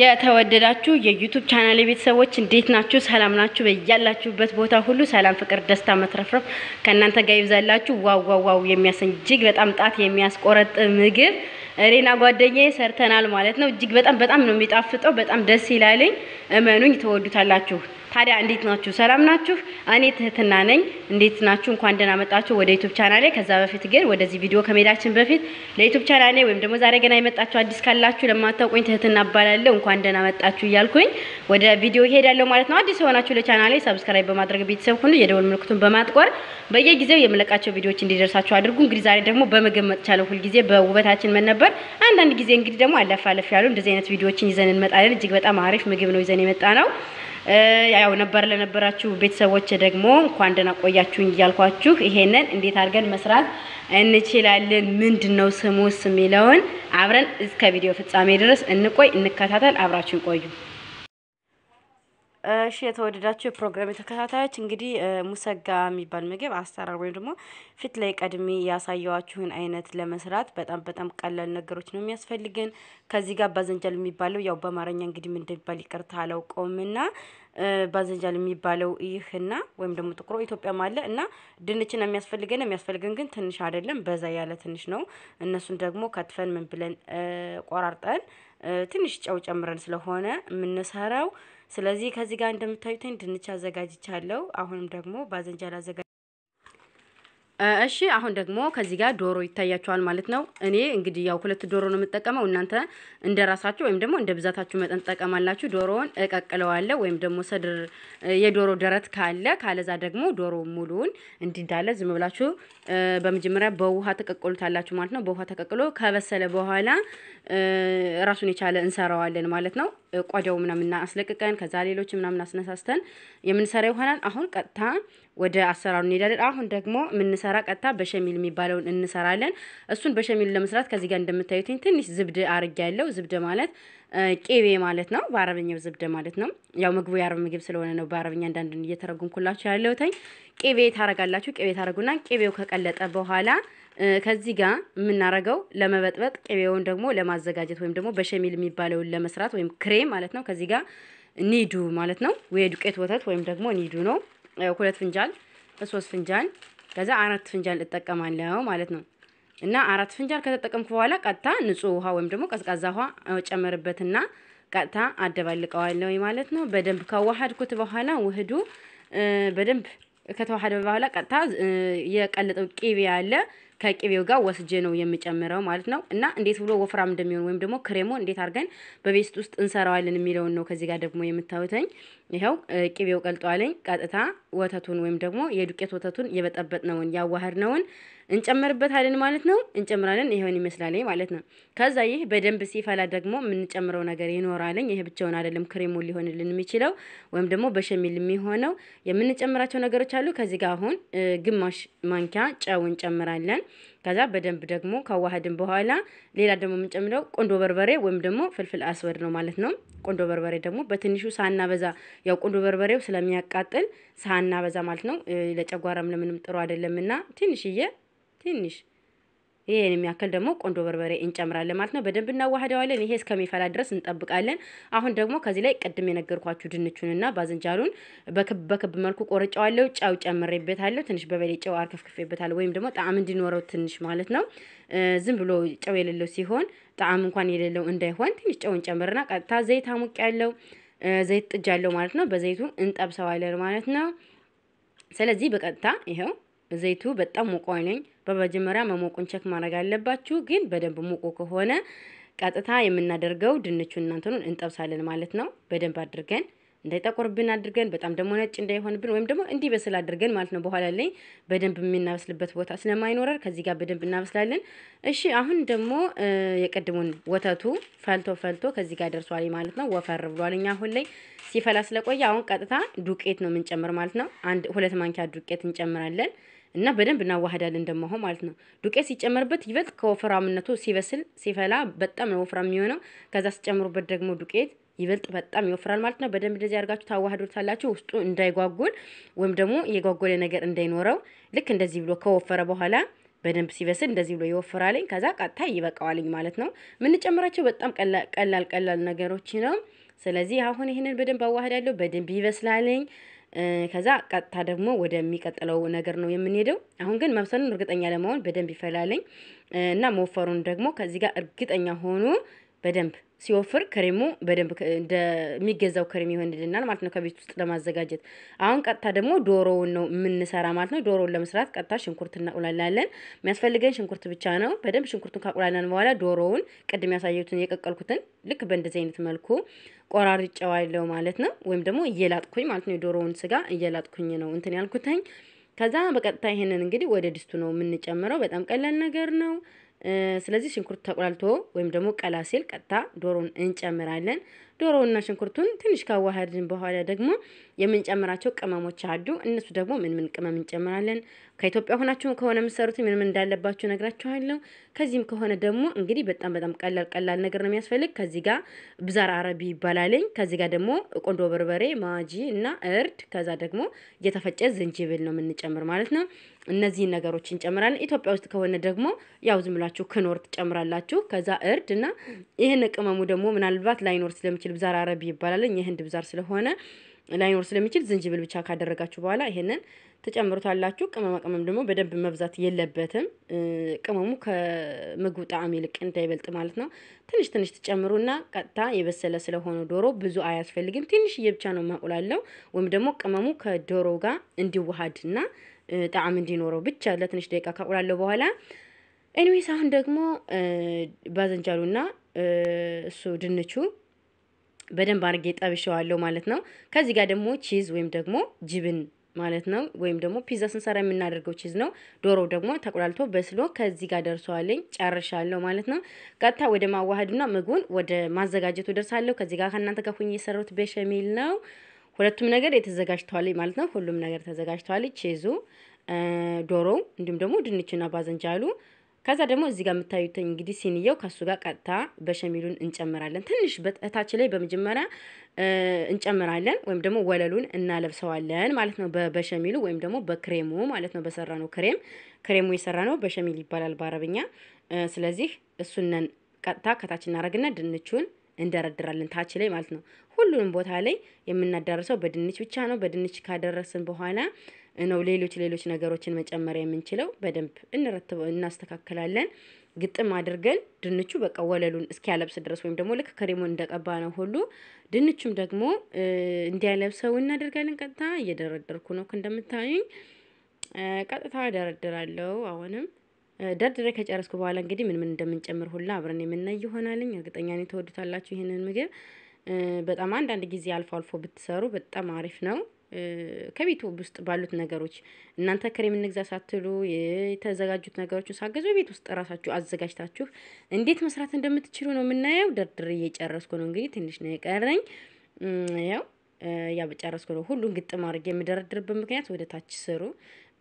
የተወደዳችሁ የዩቱብ ቻናል ቤተሰቦች እንዴት ናችሁ? ሰላም ናችሁ? በያላችሁበት ቦታ ሁሉ ሰላም፣ ፍቅር፣ ደስታ፣ መትረፍረፍ ከእናንተ ጋር ይብዛላችሁ። ዋው ዋው ዋው የሚያሰኝ እጅግ በጣም ጣት የሚያስቆረጥ ምግብ እኔና ጓደኛዬ ሰርተናል ማለት ነው። እጅግ በጣም በጣም ነው የሚጣፍጠው። በጣም ደስ ይላለኝ። እመኑኝ፣ ትወዱታላችሁ። ታዲያ እንዴት ናችሁ? ሰላም ናችሁ? እኔ ትህትና ነኝ። እንዴት ናችሁ? እንኳን ደህና መጣችሁ ወደ ዩቲዩብ ቻናሌ። ከዛ በፊት ግን ወደዚህ ቪዲዮ ከመሄዳችን በፊት ለዩቲዩብ ቻናሌ ወይም ደግሞ ዛሬ ገና የመጣችሁ አዲስ ካላችሁ ለማታውቁኝ ትህትና እባላለሁ። እንኳን ደህና መጣችሁ እያልኩኝ ወደ ቪዲዮ ይሄዳለሁ ማለት ነው። አዲስ የሆናችሁ ለቻናሌ ሰብስክራይብ በማድረግ ቤተሰብ ሁኑ። የደወል ምልክቱን በማጥቆር በየጊዜው የምለቃቸው ቪዲዮዎች እንዲደርሳችሁ አድርጉ። እንግዲህ ዛሬ ደግሞ በምግብ መጥቻለሁ። ሁልጊዜ በውበታችን ምን ነበር። አንዳንድ ጊዜ እንግዲህ ደግሞ አለፍ አለፍ ያሉ እንደዚህ አይነት ቪዲዮዎችን ይዘን እንመጣለን። እጅግ በጣም አሪፍ ምግብ ነው ይዘን የመጣ ነው። ያው ነበር ለነበራችሁ ቤተሰቦች ደግሞ እንኳን ደህና ቆያችሁኝ እያልኳችሁ ይሄንን እንዴት አድርገን መስራት እንችላለን፣ ምንድን ነው ስሙስ የሚለውን አብረን እስከ ቪዲዮ ፍጻሜ ድረስ እንቆይ፣ እንከታተል። አብራችሁን ቆዩ። እሺ የተወደዳችሁ የፕሮግራም የተከታታዮች እንግዲህ ሙሰጋ የሚባል ምግብ አሰራር ወይም ደግሞ ፊት ላይ ቀድሜ ያሳየዋችሁን አይነት ለመስራት በጣም በጣም ቀላል ነገሮች ነው የሚያስፈልገን። ከዚህ ጋር ባዘንጃል የሚባለው ያው በአማርኛ እንግዲህ ምን እንደሚባል ይቅርታ ና ባዘንጃል የሚባለው ይህና ወይም ደግሞ ጥቁሮ ኢትዮጵያም አለ እና ድንችን የሚያስፈልገን የሚያስፈልገን ግን ትንሽ አይደለም፣ በዛ ያለ ትንሽ ነው። እነሱን ደግሞ ከትፈን ምን ብለን ቆራርጠን ትንሽ ጨው ጨምረን ስለሆነ የምንሰራው። ስለዚህ ከዚህ ጋር እንደምታዩት ድንች አዘጋጅቻለሁ። አሁንም ደግሞ ባዘንጃል አዘጋጅ እሺ አሁን ደግሞ ከዚህ ጋር ዶሮ ይታያችኋል ማለት ነው። እኔ እንግዲህ ያው ሁለት ዶሮ ነው የምጠቀመው። እናንተ እንደ ራሳችሁ ወይም ደግሞ እንደ ብዛታችሁ መጠን ትጠቀማላችሁ። ዶሮውን እቀቅለዋለሁ ወይም ደግሞ ሰድር የዶሮ ደረት ካለ ካለዛ ደግሞ ዶሮ ሙሉውን እንዲህ እንዳለ ዝም ብላችሁ በመጀመሪያ በውሃ ተቀቅሉታላችሁ ማለት ነው። በውሃ ተቀቅሎ ከበሰለ በኋላ ራሱን የቻለ እንሰራዋለን ማለት ነው። ቆዳው ምናምን አስለቅቀን ከዛ ሌሎች ምናምን አስነሳስተን የምንሰራ ይሆናል። አሁን ቀጥታ ወደ አሰራሩ እንሄዳለን። አሁን ደግሞ የምንሰራ ቀጥታ በሸሚል የሚባለውን እንሰራለን። እሱን በሸሚል ለመስራት ከዚህ ጋር እንደምታዩትኝ ትንሽ ዝብድ አርግ ያለው ዝብድ ማለት ቄቤ ማለት ነው። በአረበኛው ዝብድ ማለት ነው። ያው ምግቡ የአረብ ምግብ ስለሆነ ነው በአረብኛ አንዳንድ እየተረጉምኩላችሁ ያለሁት። ቄቤ ታረጋላችሁ። ቄቤ ታረጉና ቄቤው ከቀለጠ በኋላ ከዚህ ጋር የምናረገው ለመበጥበጥ ቅቤውን ደግሞ ለማዘጋጀት ወይም ደግሞ በሸሚል የሚባለውን ለመስራት ወይም ክሬም ማለት ነው። ከዚህ ጋር ኒዱ ማለት ነው ዱቄት ወተት ወይም ደግሞ ኒዱ ነው። ሁለት ፍንጃል ሶስት ፍንጃል ከዛ አራት ፍንጃል እጠቀማለው ማለት ነው። እና አራት ፍንጃል ከተጠቀምኩ በኋላ ቀጥታ ንጹህ ውሃ ወይም ደግሞ ቀዝቃዛ ውሃ ጨመርበትና ቀጥታ አደባልቀዋለሁ ማለት ነው። በደንብ ከዋሃድኩት በኋላ ውህዱ በደንብ ከተዋሃደ በኋላ ቀጥታ የቀለጠው ቅቤ አለ ከቅቤው ጋር ወስጄ ነው የምጨምረው ማለት ነው። እና እንዴት ብሎ ወፍራም እንደሚሆን ወይም ደግሞ ክሬሙ እንዴት አድርገን በቤስት ውስጥ እንሰራዋለን የሚለውን ነው። ከዚህ ጋር ደግሞ የምታዩትኝ ይኸው ቅቤው ቀልጧለኝ። ቀጥታ ወተቱን ወይም ደግሞ የዱቄት ወተቱን ነውን ያዋህድ ነውን። እንጨምርበታለን ማለት ነው። እንጨምራለን ይሄውን ይመስላል ማለት ነው። ከዛ ይህ በደንብ ሲፈላ ደግሞ የምንጨምረው ነገር ይኖራለኝ። ይሄ ብቻውን አይደለም ክሬሙ ሊሆንልን የሚችለው ወይም ደግሞ በሸሚል የሚሆነው የምንጨምራቸው ነገሮች አሉ። ከዚህ ጋር አሁን ግማሽ ማንኪያ ጨው እንጨምራለን። ከዛ በደንብ ደግሞ ከዋህድን በኋላ ሌላ ደግሞ የምንጨምረው ቆንዶ በርበሬ ወይም ደግሞ ፍልፍል አስወድ ነው ማለት ነው። ቆንዶ በርበሬ ደግሞ በትንሹ ሳና በዛ፣ ያው ቆንዶ በርበሬው ስለሚያቃጥል ሳና በዛ ማለት ነው። ለጨጓራም ለምንም ጥሩ አይደለምና ትንሽዬ ትንሽ ይሄን የሚያክል ደግሞ ቆንጆ በርበሬ እንጨምራለን ማለት ነው። በደንብ እናዋህደዋለን። ይሄ እስከሚፈላ ድረስ እንጠብቃለን። አሁን ደግሞ ከዚህ ላይ ቅድም የነገርኳችሁ ድንቹንና ባዝንጃሉን በክብ በክብ መልኩ ቆርጨዋለሁ። ጨው ጨምሬበታለሁ። ትንሽ በበሌ ጨው አርከፍክፌበታለሁ፣ ወይም ደግሞ ጣዕም እንዲኖረው ትንሽ ማለት ነው። ዝም ብሎ ጨው የሌለው ሲሆን ጣዕም እንኳን የሌለው እንዳይሆን ትንሽ ጨው እንጨምርና ቀጥታ ዘይት አሞቅ ያለው ዘይት ጥጃ ያለው ማለት ነው። በዘይቱ እንጠብሰዋለን ማለት ነው። ስለዚህ በቀጥታ ይኸው ዘይቱ በጣም ሙቋይ ነኝ። በመጀመሪያ መሞቁን ቸክ ማድረግ አለባችሁ። ግን በደንብ ሙቁ ከሆነ ቀጥታ የምናደርገው ድንቹን እናንተኑን እንጠብሳለን ማለት ነው። በደንብ አድርገን እንዳይጠቆርብን አድርገን በጣም ደግሞ ነጭ እንዳይሆንብን ወይም ደግሞ እንዲበስል አድርገን ማለት ነው። በኋላ ላይ በደንብ የምናበስልበት ቦታ ስለማይኖረን ከዚህ ጋር በደንብ እናበስላለን። እሺ አሁን ደግሞ የቀድሞን ወተቱ ፈልቶ ፈልቶ ከዚህ ጋር ደርሷል ማለት ነው። ወፈር ብሏልኝ አሁን ላይ ሲፈላ ስለቆየ አሁን ቀጥታ ዱቄት ነው የምንጨምር ማለት ነው። አንድ ሁለት ማንኪያ ዱቄት እንጨምራለን። እና በደንብ እናዋህዳለን ደማሆ ማለት ነው። ዱቄት ሲጨመርበት ይበልጥ ከወፍራምነቱ ሲበስል ሲፈላ በጣም ነው ወፍራም የሚሆነው። ከዛ ሲጨምሩበት ደግሞ ዱቄት ይበልጥ በጣም ይወፍራል ማለት ነው። በደንብ እንደዚህ አድርጋችሁ ታዋህዶታላችሁ። ውስጡ እንዳይጓጉል ወይም ደግሞ የጓጎለ ነገር እንዳይኖረው ልክ እንደዚህ ብሎ ከወፈረ በኋላ በደንብ ሲበስል እንደዚህ ብሎ ይወፍራልኝ። ከዛ ቀጥታ ይበቃዋልኝ ማለት ነው። የምንጨምራቸው በጣም ቀላል ቀላል ነገሮች ነው። ስለዚህ አሁን ይህንን በደንብ አዋህዳለሁ። በደንብ ይበስላልኝ። ከዛ ቀጥታ ደግሞ ወደሚቀጥለው ነገር ነው የምንሄደው። አሁን ግን መብሰሉን እርግጠኛ ለመሆን በደንብ ይፈላልኝ እና መወፈሩን ደግሞ ከዚህ ጋር እርግጠኛ ሆኖ በደንብ ሲወፍር ክሬሙ በደንብ እንደሚገዛው ክሬም ይሆንልናል ማለት ነው። ከቤት ውስጥ ለማዘጋጀት አሁን ቀጥታ ደግሞ ዶሮውን ነው የምንሰራ ማለት ነው። ዶሮውን ለመስራት ቀጥታ ሽንኩርት እናቁላላለን። የሚያስፈልገን ሽንኩርት ብቻ ነው። በደንብ ሽንኩርቱን ካቁላላን በኋላ ዶሮውን ቅድም ያሳየሁትን የቀቀልኩትን ልክ በእንደዚህ አይነት መልኩ ቆራርጬዋለሁ ማለት ነው። ወይም ደግሞ እየላጥኩኝ ማለት ነው። የዶሮውን ስጋ እየላጥኩኝ ነው እንትን ያልኩተኝ። ከዛ በቀጥታ ይሄንን እንግዲህ ወደ ድስቱ ነው የምንጨምረው። በጣም ቀላል ነገር ነው። ስለዚህ ሽንኩርት ተቆላልቶ ወይም ደግሞ ቀላ ሲል ቀጥታ ዶሮን እንጨምራለን። ዶሮውና ሽንኩርቱን ትንሽ ካዋሃድን በኋላ ደግሞ የምንጨምራቸው ቅመሞች አሉ። እነሱ ደግሞ ምን ምን ቅመም እንጨምራለን፣ ከኢትዮጵያ ሆናችሁ ከሆነ የምትሰሩት ምን ምን እንዳለባችሁ ነግራችኋለሁ። ከዚህም ከሆነ ደግሞ እንግዲህ በጣም በጣም ቀላል ቀላል ነገር ነው የሚያስፈልግ። ከዚህ ጋር ብዛር አረቢ ይባላለኝ። ከዚህ ጋር ደግሞ ቆንዶ በርበሬ፣ ማጂ እና እርድ፣ ከዛ ደግሞ የተፈጨ ዝንጅብል ነው የምንጨምር ማለት ነው። እነዚህን ነገሮች እንጨምራለን። ኢትዮጵያ ውስጥ ከሆነ ደግሞ ያው ዝምላችሁ ክኖር ትጨምራላችሁ። ከዛ እርድ እና ይህን ቅመሙ ደግሞ ምናልባት ላይኖር ስለምችል ስለሚችል ብዛር አረቢ ይባላል። የህንድ ብዛር ስለሆነ ላይኖር ስለሚችል ዝንጅብል ብቻ ካደረጋችሁ በኋላ ይሄንን ተጨምሩታላችሁ። ቅመማ ቅመም ደግሞ በደንብ መብዛት የለበትም። ቅመሙ ከምግቡ ጣዕም ይልቅ እንዳይበልጥ ማለት ነው። ትንሽ ትንሽ ትጨምሩና ቀጥታ የበሰለ ስለሆነ ዶሮ ብዙ አያስፈልግም። ትንሽዬ ብቻ ነው ማቁላለው ወይም ደግሞ ቅመሙ ከዶሮ ጋር እንዲዋሃድና ጣዕም እንዲኖረው ብቻ ለትንሽ ደቂቃ ካቁላለው በኋላ ኤኒዌይስ አሁን ደግሞ ባዘንጃሉና እሱ ድንቹ በደንብ አርጌ ጠብሸዋለሁ ማለት ነው። ከዚህ ጋር ደግሞ ቺዝ ወይም ደግሞ ጅብን ማለት ነው ወይም ደግሞ ፒዛ ስንሰራ የምናደርገው ቺዝ ነው። ዶሮ ደግሞ ተቆላልቶ በስሎ ከዚህ ጋር ደርሰዋለኝ ጨርሻለሁ ማለት ነው። ቀጥታ ወደ ማዋሃድና ምግቡን ወደ ማዘጋጀቱ ደርሳለሁ። ከዚህ ጋር ከእናንተ ጋር ሁኜ የሰራሁት ቤሸሜል ነው። ሁለቱም ነገር የተዘጋጅተዋለኝ ማለት ነው። ሁሉም ነገር ተዘጋጅተዋል። ቺዙ፣ ዶሮው እንዲሁም ደግሞ ድንችና ባዘንጃሉ ከዛ ደግሞ እዚህ ጋር የምታዩት እንግዲህ ሲንየው ከሱ ጋር ቀጥታ በሸሚሉን እንጨምራለን። ትንሽ በእታች ላይ በመጀመሪያ እንጨምራለን ወይም ደግሞ ወለሉን እናለብሰዋለን ማለት ነው። በሸሚሉ ወይም ደግሞ በክሬሙ ማለት ነው። በሰራ ነው ክሬም ክሬሙ የሰራ ነው በሸሚል ይባላል በአረብኛ። ስለዚህ እሱነን ቀጥታ ከታች እናደርግና ድንቹን እንደረድራለን ታች ላይ ማለት ነው። ሁሉንም ቦታ ላይ የምናዳርሰው በድንች ብቻ ነው። በድንች ካደረስን በኋላ ነው ሌሎች ሌሎች ነገሮችን መጨመር የምንችለው። በደንብ እንረትበው እናስተካክላለን። ግጥም አድርገን ድንቹ በቃ ወለሉን እስኪያለብስ ድረስ ወይም ደግሞ ልክ ክሬሙን እንደቀባ ነው ሁሉ ድንቹም ደግሞ እንዲያለብሰው እናደርጋለን። ቀጥታ እየደረደርኩ ነው እንደምታዩኝ። ቀጥታ ደረድራለው። አሁንም ደርድረ ከጨረስኩ በኋላ እንግዲህ ምን ምን እንደምንጨምር ሁላ አብረን የምናይ ይሆናልኝ። እርግጠኛ ነኝ ተወዱታላችሁ ይህንን ምግብ። በጣም አንዳንድ ጊዜ አልፎ አልፎ ብትሰሩ በጣም አሪፍ ነው። ከቤቱ ውስጥ ባሉት ነገሮች እናንተ ክሬም እንግዛ ሳትሉ የተዘጋጁት ነገሮችን ሳገዙ ቤት ውስጥ ራሳችሁ አዘጋጅታችሁ እንዴት መስራት እንደምትችሉ ነው የምናየው። ደርድር እየጨረስኩ ነው እንግዲህ ትንሽ ነው የቀረኝ። ያው ያ በጨረስኩ ነው ሁሉን ግጥም አድርጌ የምደረድርበት ምክንያት ወደ ታች ስሩ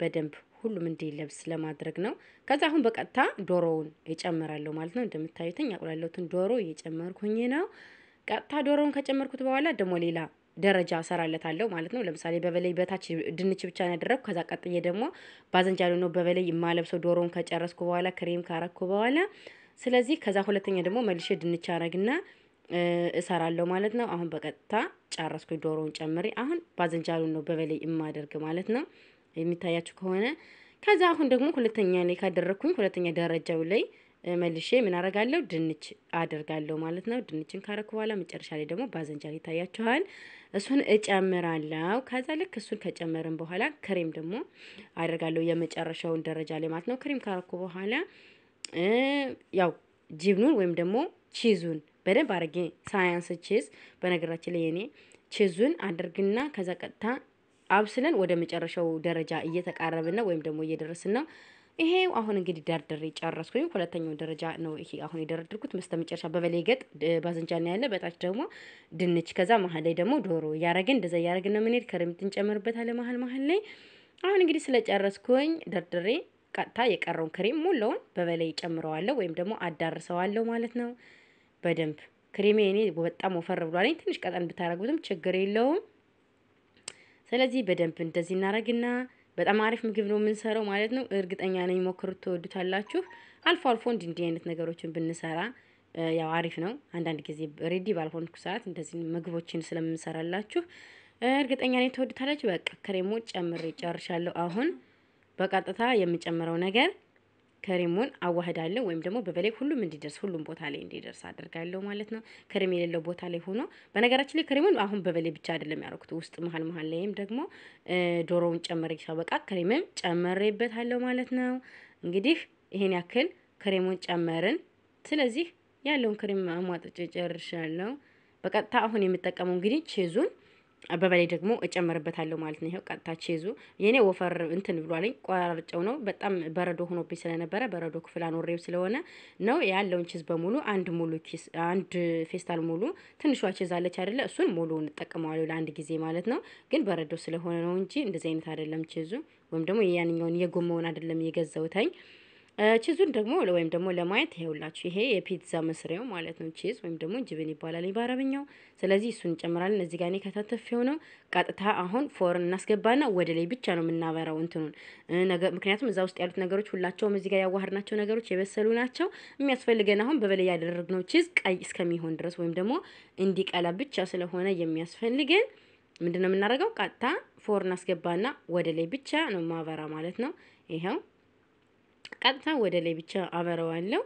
በደንብ ሁሉም እንዲለብስ ለማድረግ ነው። ከዛ አሁን በቀጥታ ዶሮውን እጨምራለሁ ማለት ነው። እንደምታዩትኝ ያቁላለሁትን ዶሮ እየጨመርኩኝ ነው። ቀጥታ ዶሮውን ከጨመርኩት በኋላ ደግሞ ሌላ ደረጃ ሰራለታለሁ ማለት ነው። ለምሳሌ በበለይ በታች ድንች ብቻ ነው ያደረኩ። ከዛ ቀጥዬ ደግሞ ባዘንጃሉ ነው በበለይ የማለብሰው ዶሮን ከጨረስኩ በኋላ ክሬም ካረኩ በኋላ ስለዚህ ከዛ ሁለተኛ ደግሞ መልሼ ድንች አረግና እሰራለሁ ማለት ነው። አሁን በቀጥታ ጨረስኩ ዶሮውን ጨምሬ አሁን ባዘንጃሉ ነው በበለይ የማደርግ ማለት ነው የሚታያችሁ ከሆነ ከዛ አሁን ደግሞ ሁለተኛ ላይ ካደረግኩኝ ሁለተኛ ደረጃው ላይ መልሼ ምን አረጋለሁ ድንች አደርጋለሁ ማለት ነው። ድንችን ካረኩ በኋላ መጨረሻ ላይ ደግሞ ባዘንጃ ይታያችኋል። እሱን እጨምራለሁ። ከዛ ልክ እሱን ከጨመርን በኋላ ክሬም ደግሞ አደርጋለሁ የመጨረሻውን ደረጃ ላይ ማለት ነው። ክሬም ካረኩ በኋላ ያው ጅብኑን ወይም ደግሞ ቺዙን በደንብ አድርጌ ሳያንስ ቺዝ በነገራችን ላይ እኔ ቺዙን አድርግና ከዛ ቀጥታ አብስለን ወደ መጨረሻው ደረጃ እየተቃረብን ነው ወይም ደግሞ እየደረስን ነው። ይሄው አሁን እንግዲህ ደርድሬ ጨረስኩኝ። ሁለተኛው ደረጃ ነው ይሄ አሁን የደረድርኩት። በስተመጨረሻ በበሌ ገጥ ባዝንጃና ያለ በታች ደግሞ ድንች፣ ከዛ መሀል ላይ ደግሞ ዶሮ እያረግን እንደዛ እያረግን ነው የምንሄድ። ከረሚት እንጨምርበታለን መሀል መሀል ላይ። አሁን እንግዲህ ስለጨረስኩኝ ደርድሬ ቀጥታ የቀረውን ክሬም ሙሉውን በበላይ ጨምረዋለሁ ወይም ደግሞ አዳርሰዋለሁ ማለት ነው። በደንብ ክሬሜ እኔ በጣም ወፈር ብሏለኝ። ትንሽ ቀጠን ብታረጉትም ችግር የለውም። ስለዚህ በደንብ እንደዚህ እናረግና በጣም አሪፍ ምግብ ነው የምንሰራው ማለት ነው። እርግጠኛ ነኝ ሞክሩት፣ ትወዱታላችሁ። አልፎ አልፎ እንዲህ እንዲህ አይነት ነገሮችን ብንሰራ ያው አሪፍ ነው። አንዳንድ ጊዜ ሬዲ ባልሆንኩ ሰዓት እንደዚህ ምግቦችን ስለምንሰራላችሁ እርግጠኛ ነኝ ትወዱታላችሁ። በቃ ክሬሙን ጨምሬ ጨርሻለሁ። አሁን በቀጥታ የምጨምረው ነገር ከሪሙን አዋህዳለሁ ወይም ደግሞ በበላይ ሁሉም እንዲደርስ ሁሉም ቦታ ላይ እንዲደርስ አድርጋለሁ ማለት ነው። ከሬም የሌለው ቦታ ላይ ሆኖ በነገራችን ላይ ክሬሙን አሁን በበላይ ብቻ አይደለም ያደረኩት ውስጥ መሀል መሀል ላይም ደግሞ ዶሮውን ጨመሬ ሳበቃ ከሬምም ጨመሬበታለሁ ማለት ነው። እንግዲህ ይሄን ያክል ክሬሙን ጨመርን። ስለዚህ ያለውን ክሬም አሟጥጬ ጨርሻለሁ። በቀጥታ አሁን የምጠቀመው እንግዲህ ቼዙን በበላይ ደግሞ እጨምርበታለሁ ማለት ነው። ይኸው ቀጥታ ቼዙ የኔ ወፈር እንትን ብሏለኝ ቆራርጨው ነው። በጣም በረዶ ሆኖብኝ ስለነበረ በረዶ ክፍል አኖሬው ስለሆነ ነው ያለውን ቼዝ በሙሉ አንድ ሙሉ ኪስ አንድ ፌስታል ሙሉ ትንሿ ቼዝ አለች አይደለ? እሱን ሙሉ እጠቀመዋለሁ ለአንድ ጊዜ ማለት ነው። ግን በረዶ ስለሆነ ነው እንጂ እንደዚህ አይነት አይደለም ቼዙ ወይም ደግሞ ያንኛውን የጎመውን አይደለም የገዛውተኝ ቺዙን ደግሞ ወይም ደግሞ ለማየት ይሄውላችሁ፣ ይሄ የፒዛ መስሪያው ማለት ነው። ቺዝ ወይም ደግሞ ጅብን ይባላል በአረብኛው። ስለዚህ እሱን እንጨምራለን እዚህ ጋር እኔ ከታተፊው ነው። ቀጥታ አሁን ፎርን እናስገባና ወደ ላይ ብቻ ነው የምናበራው እንትኑን ነገር ምክንያቱም እዛ ውስጥ ያሉት ነገሮች ሁላቸውም እዚህ ጋር ያዋህርናቸው ነገሮች የበሰሉ ናቸው። የሚያስፈልገን አሁን በበላይ ያደረግነው ቺዝ ቀይ እስከሚሆን ድረስ ወይም ደግሞ እንዲቀላ ብቻ ስለሆነ የሚያስፈልገን ምንድነው የምናደርገው? ቀጥታ ፎርን አስገባና ወደ ላይ ብቻ ነው ማበራ ማለት ነው ይኸው ቀጥታ ወደ ላይ ብቻ አበረዋለሁ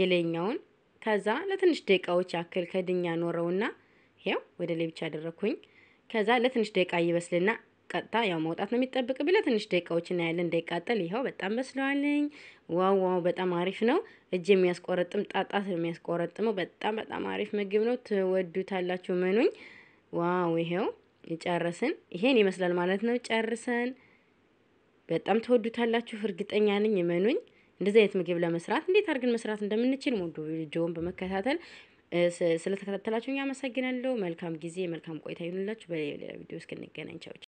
የላይኛውን። ከዛ ለትንሽ ደቂቃዎች ያክል ከድኛ ኖረውና ያው ወደ ላይ ብቻ አደረግኩኝ። ከዛ ለትንሽ ደቂቃ ይበስልና ቀጥታ ያው መውጣት ነው ብለ ትንሽ ደቂቃዎች እናያለን እንዳይቃጠል። ይኸው በጣም በስለዋለኝ። ዋው ዋው! በጣም አሪፍ ነው። እጅ የሚያስቆረጥም ጣጣት የሚያስቆረጥመው በጣም በጣም አሪፍ ምግብ ነው። ትወዱታላችሁ። መኑኝ ዋው! ይኸው ጨረስን። ይሄን ይመስላል ማለት ነው ጨርሰን በጣም ተወዱታላችሁ፣ እርግጠኛ ነኝ። እመኑኝ እንደዚህ አይነት ምግብ ለመስራት እንዴት አድርገን መስራት እንደምንችል ሙሉ ቪዲዮውን በመከታተል ስለተከታተላችሁኝ አመሰግናለሁ። መልካም ጊዜ፣ መልካም ቆይታ ይሁንላችሁ። በሌላ ቪዲዮ እስክንገናኝ ቻው።